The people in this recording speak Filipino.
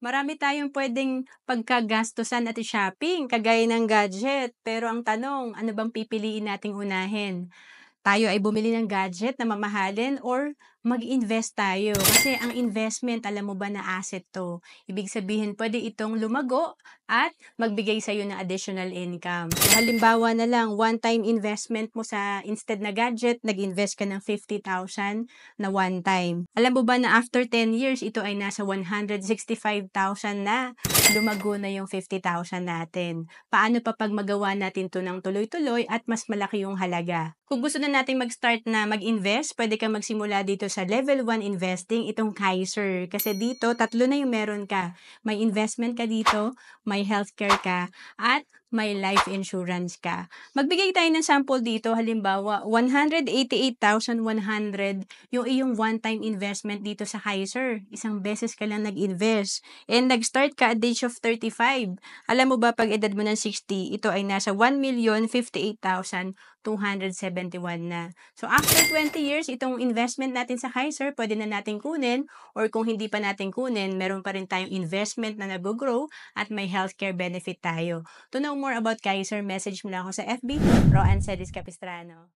Marami tayong pwedeng pagkagastusan at shopping, kagaya ng gadget. Pero ang tanong, ano bang pipiliin nating unahin? Tayo ay bumili ng gadget na mamahalin or mag-invest tayo. Kasi ang investment, alam mo ba na asset to? Ibig sabihin, pwede itong lumago at magbigay sa'yo ng additional income. So, halimbawa na lang, one-time investment mo sa, instead na gadget, nag-invest ka ng 50,000 na one-time. Alam mo ba na after 10 years, ito ay nasa 165,000 na lumago na yung 50,000 natin. Paano pa pag magawa natin to ng tuloy-tuloy at mas malaki yung halaga? Kung gusto na natin mag-start na mag-invest, pwede kang magsimula dito sa level 1 investing, itong Kaiser. Kasi dito, tatlo na yung meron ka. May investment ka dito, may healthcare ka, at may life insurance ka. Magbigay tayo ng sample dito, halimbawa, 188,100 yung iyong one-time investment dito sa Kaiser. Isang beses ka lang nag-invest. And nag-start ka at age of 35. Alam mo ba, pag edad mo ng 60, ito ay nasa 1,058,271 na. So, after 20 years, itong investment natin sa Kaiser, pwede na natin kunin. Or kung hindi pa natin kunin, meron pa rin tayong investment na nag-grow at may healthcare benefit tayo. Tunaw more about Kaiser, message mo lang ako sa FB, Roan Cedis Capistrano.